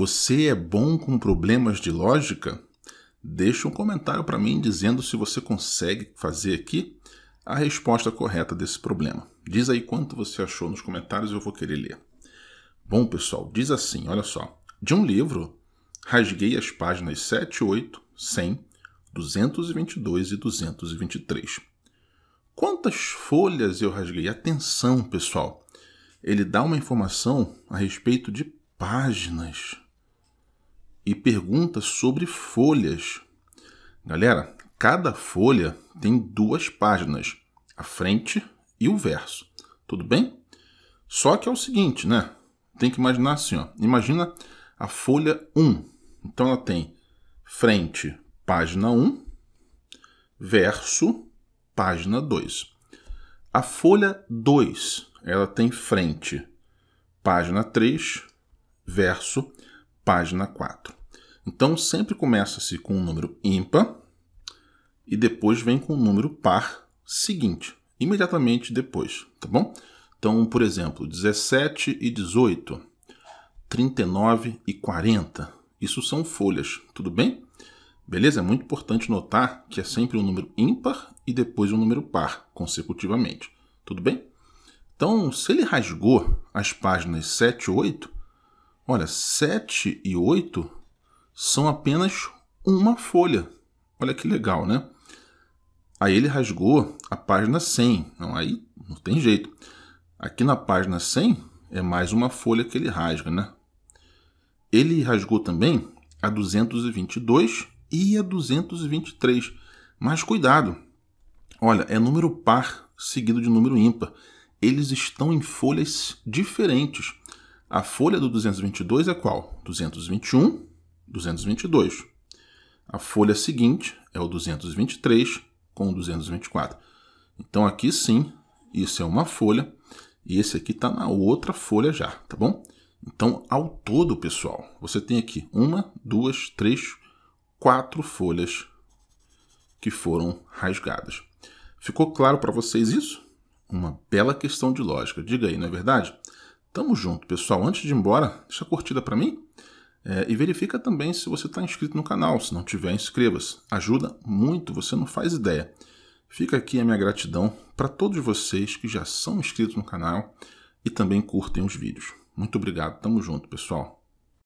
Você é bom com problemas de lógica? Deixa um comentário para mim dizendo se você consegue fazer aqui a resposta correta desse problema. Diz aí quanto você achou nos comentários, eu vou querer ler. Bom, pessoal, diz assim, olha só. De um livro, rasguei as páginas 7, 8, 100, 222 e 223. Quantas folhas eu rasguei? Atenção, pessoal. Ele dá uma informação a respeito de páginas e pergunta sobre folhas. Galera, cada folha tem duas páginas, a frente e o verso. Tudo bem? Só que é o seguinte, né? Tem que imaginar assim, ó. Imagina a folha 1. Então ela tem frente, página 1, verso, página 2. A folha 2, ela tem frente, página 3, verso, página 4. Então sempre começa-se com um número ímpar e depois vem com o um número par seguinte, imediatamente depois, tá bom? Então, por exemplo, 17 e 18, 39 e 40. Isso são folhas, tudo bem? Beleza? É muito importante notar que é sempre um número ímpar e depois um número par consecutivamente, tudo bem? Então, se ele rasgou as páginas 7 e 8, olha, 7 e 8 são apenas uma folha. Olha que legal, né? Aí ele rasgou a página 100. Não, aí não tem jeito. Aqui na página 100 é mais uma folha que ele rasga, né? Ele rasgou também a 222 e a 223. Mas cuidado. Olha, é número par seguido de número ímpar. Eles estão em folhas diferentes. A folha do 222 é qual? 221 222. A folha seguinte é o 223 com 224. Então aqui sim, isso é uma folha e esse aqui está na outra folha já, tá bom? Então, ao todo, pessoal, você tem aqui uma, duas, três, quatro folhas que foram rasgadas. Ficou claro para vocês isso? Uma bela questão de lógica. Diga aí, não é verdade? Tamo junto, pessoal. Antes de ir embora, deixa a curtida para mim. É, e verifica também se você está inscrito no canal. Se não tiver, inscreva-se. Ajuda muito, você não faz ideia. Fica aqui a minha gratidão para todos vocês que já são inscritos no canal e também curtem os vídeos. Muito obrigado, tamo junto, pessoal.